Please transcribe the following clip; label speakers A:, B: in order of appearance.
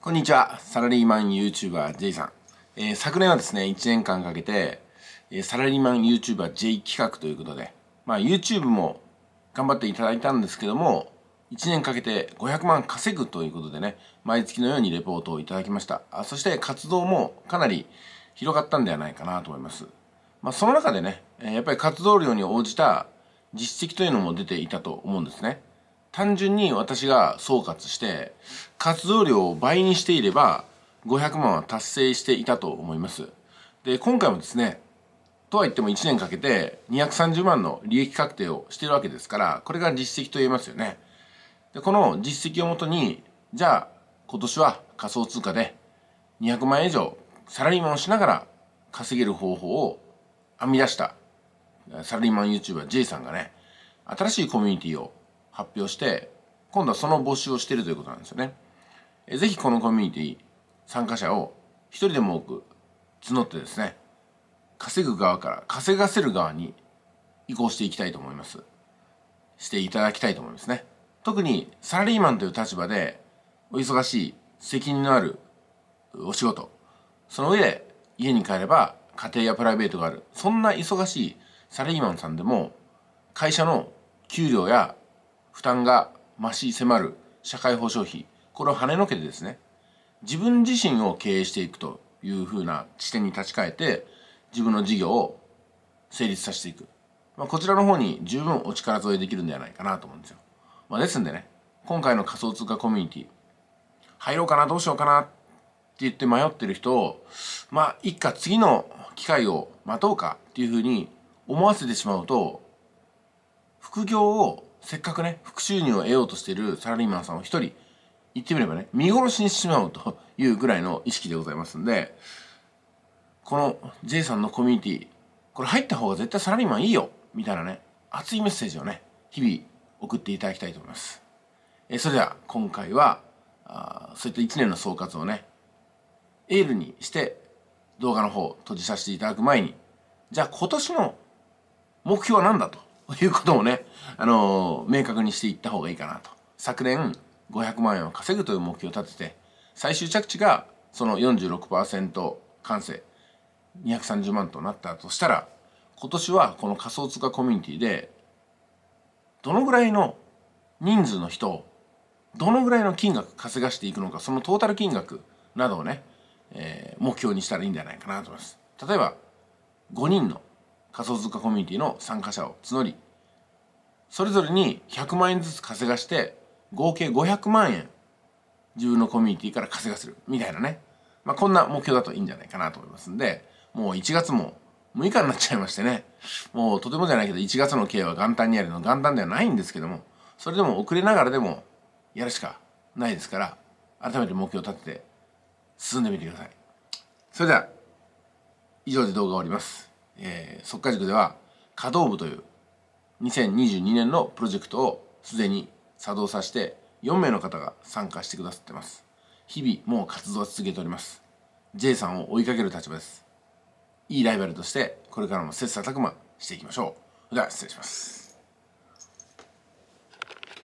A: こんにちは。サラリーマン YouTuber J さん。えー、昨年はですね、1年間かけて、えー、サラリーマン YouTuber J 企画ということで、まあ YouTube も頑張っていただいたんですけども、1年かけて500万稼ぐということでね、毎月のようにレポートをいただきました。あそして活動もかなり広がったんではないかなと思います。まあその中でね、やっぱり活動量に応じた実績というのも出ていたと思うんですね。単純に私が総括して活動量を倍にしていれば500万は達成していたと思いますで今回もですねとは言っても1年かけて230万の利益確定をしてるわけですからこれが実績と言えますよねでこの実績をもとにじゃあ今年は仮想通貨で200万円以上サラリーマンをしながら稼げる方法を編み出したサラリーマン YouTuber J さんがね新しいコミュニティを発表して今度はその募集をしているということなんですよね。ぜひこのコミュニティ参加者を一人でも多く募ってですね稼ぐ側から稼がせる側に移行していきたいと思います。していただきたいと思いますね。特にサラリーマンという立場でお忙しい責任のあるお仕事その上で家に帰れば家庭やプライベートがあるそんな忙しいサラリーマンさんでも会社の給料や負担が増し迫る社会保障費これを跳ねのけてですね自分自身を経営していくというふうな視点に立ち返って自分の事業を成立させていく、まあ、こちらの方に十分お力添えできるんではないかなと思うんですよ、まあ、ですんでね今回の仮想通貨コミュニティ入ろうかなどうしようかなって言って迷ってる人をまあ一家次の機会を待とうかっていうふうに思わせてしまうと副業をせっかくね、副収入を得ようとしているサラリーマンさんを一人、言ってみればね、見殺しにしてしまうというぐらいの意識でございますんで、この J さんのコミュニティ、これ入った方が絶対サラリーマンいいよみたいなね、熱いメッセージをね、日々送っていただきたいと思います。えそれでは今回はあ、そういった1年の総括をね、エールにして動画の方を閉じさせていただく前に、じゃあ今年の目標は何だということをね、あのー、明確にしていった方がいいかなと。昨年500万円を稼ぐという目標を立てて、最終着地がその46%完成、230万となったとしたら、今年はこの仮想通貨コミュニティで、どのぐらいの人数の人を、どのぐらいの金額稼がしていくのか、そのトータル金額などをね、えー、目標にしたらいいんじゃないかなと思います。例えば、5人の仮想通貨コミュニティの参加者を募りそれぞれに100万円ずつ稼がして合計500万円自分のコミュニティから稼がせるみたいなね、まあ、こんな目標だといいんじゃないかなと思いますんでもう1月も6日になっちゃいましてねもうとてもじゃないけど1月の経営は元旦にやるの元旦ではないんですけどもそれでも遅れながらでもやるしかないですから改めて目標を立てて進んでみてくださいそれでは以上で動画を終わりますえー、速稼塾では稼働部という2022年のプロジェクトをすでに作動させて4名の方が参加してくださってます日々もう活動は続けております J さんを追いかける立場ですいいライバルとしてこれからも切磋琢磨していきましょうでは失礼します